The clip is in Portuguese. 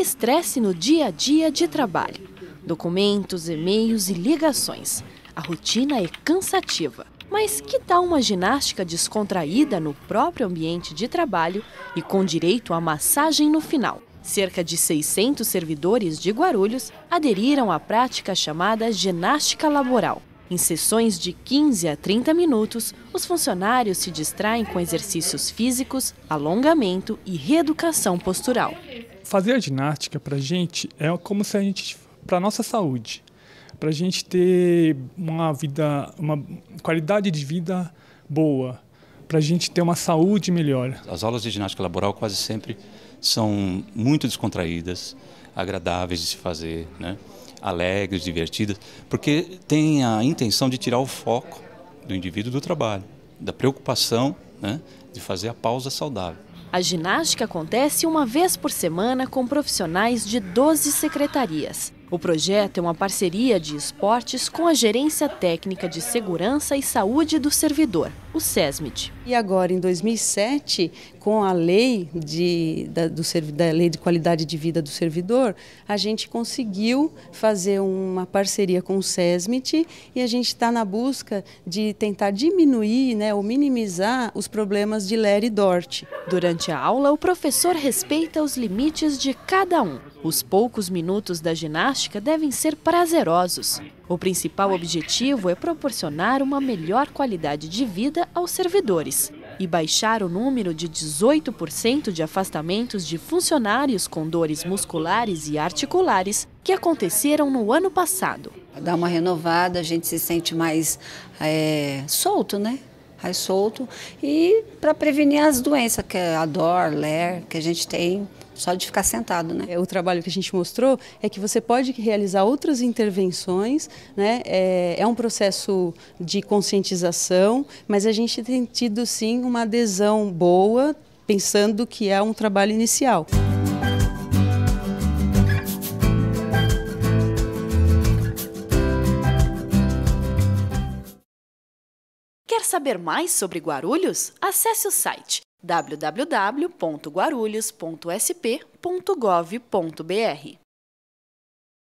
estresse no dia a dia de trabalho. Documentos, e-mails e ligações. A rotina é cansativa. Mas que tal uma ginástica descontraída no próprio ambiente de trabalho e com direito a massagem no final? Cerca de 600 servidores de Guarulhos aderiram à prática chamada ginástica laboral. Em sessões de 15 a 30 minutos, os funcionários se distraem com exercícios físicos, alongamento e reeducação postural fazer a ginástica para a gente é como se a gente, para nossa saúde, para a gente ter uma vida, uma qualidade de vida boa, para a gente ter uma saúde melhor. As aulas de ginástica laboral quase sempre são muito descontraídas, agradáveis de se fazer, né? alegres, divertidas, porque tem a intenção de tirar o foco do indivíduo do trabalho, da preocupação né? de fazer a pausa saudável. A ginástica acontece uma vez por semana com profissionais de 12 secretarias. O projeto é uma parceria de esportes com a Gerência Técnica de Segurança e Saúde do Servidor, o SESMIT. E agora, em 2007, com a lei de, da, do, da lei de qualidade de vida do servidor, a gente conseguiu fazer uma parceria com o SESMIT e a gente está na busca de tentar diminuir né, ou minimizar os problemas de LER e DORT. Durante a aula, o professor respeita os limites de cada um. Os poucos minutos da ginástica devem ser prazerosos. O principal objetivo é proporcionar uma melhor qualidade de vida aos servidores e baixar o número de 18% de afastamentos de funcionários com dores musculares e articulares que aconteceram no ano passado. Dá uma renovada, a gente se sente mais é, solto, né? Mais solto. E para prevenir as doenças, que é a dor, ler, que a gente tem só de ficar sentado. Né? O trabalho que a gente mostrou é que você pode realizar outras intervenções, né? é, é um processo de conscientização, mas a gente tem tido sim uma adesão boa, pensando que é um trabalho inicial. Quer saber mais sobre Guarulhos? Acesse o site www.guarulhos.sp.gov.br